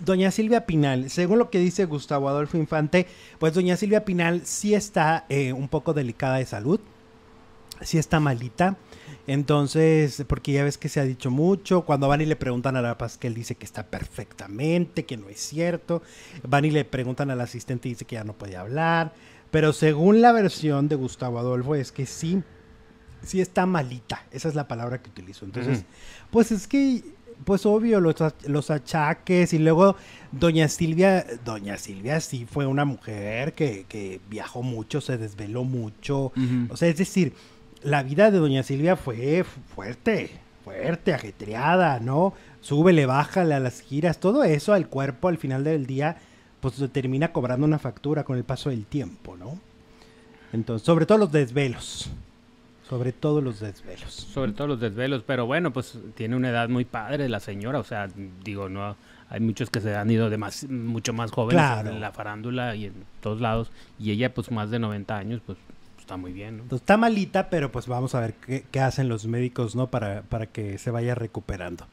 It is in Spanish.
doña Silvia Pinal, según lo que dice Gustavo Adolfo Infante, pues doña Silvia Pinal sí está eh, un poco delicada de salud, sí está malita. Entonces, porque ya ves que se ha dicho mucho, cuando van y le preguntan a la él dice que está perfectamente, que no es cierto, van y le preguntan al asistente y dice que ya no puede hablar, pero según la versión de Gustavo Adolfo es que sí, sí está malita, esa es la palabra que utilizo. Entonces, pues es que pues obvio, los, los achaques y luego doña Silvia, doña Silvia sí fue una mujer que, que viajó mucho, se desveló mucho, o sea, es decir, la vida de doña Silvia fue fuerte, fuerte, ajetreada, ¿no? Súbele, bájale a las giras, todo eso al cuerpo al final del día, pues se termina cobrando una factura con el paso del tiempo, ¿no? Entonces, sobre todo los desvelos. Sobre todo los desvelos. Sobre todo los desvelos, pero bueno, pues tiene una edad muy padre la señora, o sea, digo, no hay muchos que se han ido de más, mucho más jóvenes en la farándula y en todos lados, y ella pues más de 90 años, pues está muy bien. está malita, pero pues vamos a ver qué, qué hacen los médicos, ¿no? Para, para que se vaya recuperando.